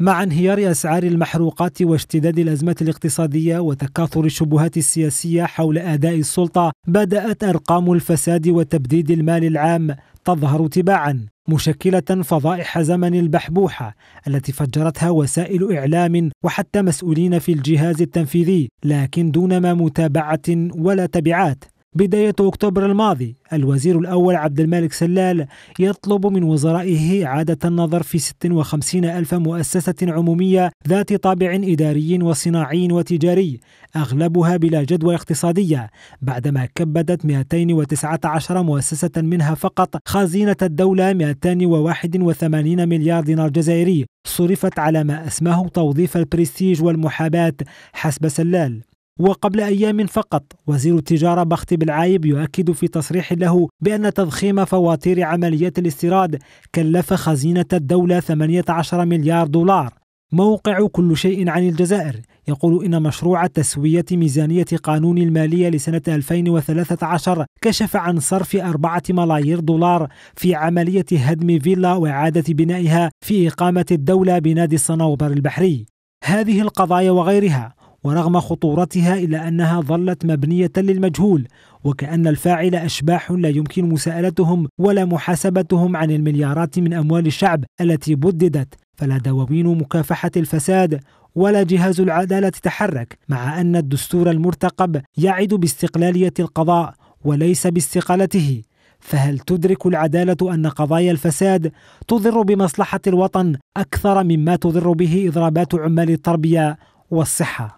مع انهيار اسعار المحروقات واشتداد الازمه الاقتصاديه وتكاثر الشبهات السياسيه حول اداء السلطه بدات ارقام الفساد وتبديد المال العام تظهر تباعا مشكله فضائح زمن البحبوحه التي فجرتها وسائل اعلام وحتى مسؤولين في الجهاز التنفيذي لكن دون ما متابعه ولا تبعات بداية أكتوبر الماضي الوزير الأول عبد الملك سلال يطلب من وزرائه إعادة النظر في 56 ألف مؤسسة عمومية ذات طابع إداري وصناعي وتجاري أغلبها بلا جدوى اقتصادية بعدما كبدت 219 مؤسسة منها فقط خزينة الدولة 281 مليار دينار جزائري صرفت على ما أسماه توظيف البرستيج والمحاباة حسب سلال وقبل أيام فقط وزير التجارة بخت بالعايب يؤكد في تصريح له بأن تضخيم فواتير عمليات الاستيراد كلف خزينة الدولة 18 مليار دولار موقع كل شيء عن الجزائر يقول إن مشروع تسوية ميزانية قانون المالية لسنة 2013 كشف عن صرف أربعة ملايير دولار في عملية هدم فيلا وإعادة بنائها في إقامة الدولة بنادي الصنوبر البحري هذه القضايا وغيرها ورغم خطورتها إلا أنها ظلت مبنية للمجهول وكأن الفاعل أشباح لا يمكن مساءلتهم ولا محاسبتهم عن المليارات من أموال الشعب التي بددت فلا دواوين مكافحة الفساد ولا جهاز العدالة تحرك مع أن الدستور المرتقب يعد باستقلالية القضاء وليس باستقالته فهل تدرك العدالة أن قضايا الفساد تضر بمصلحة الوطن أكثر مما تضر به إضرابات عمال التربية والصحة؟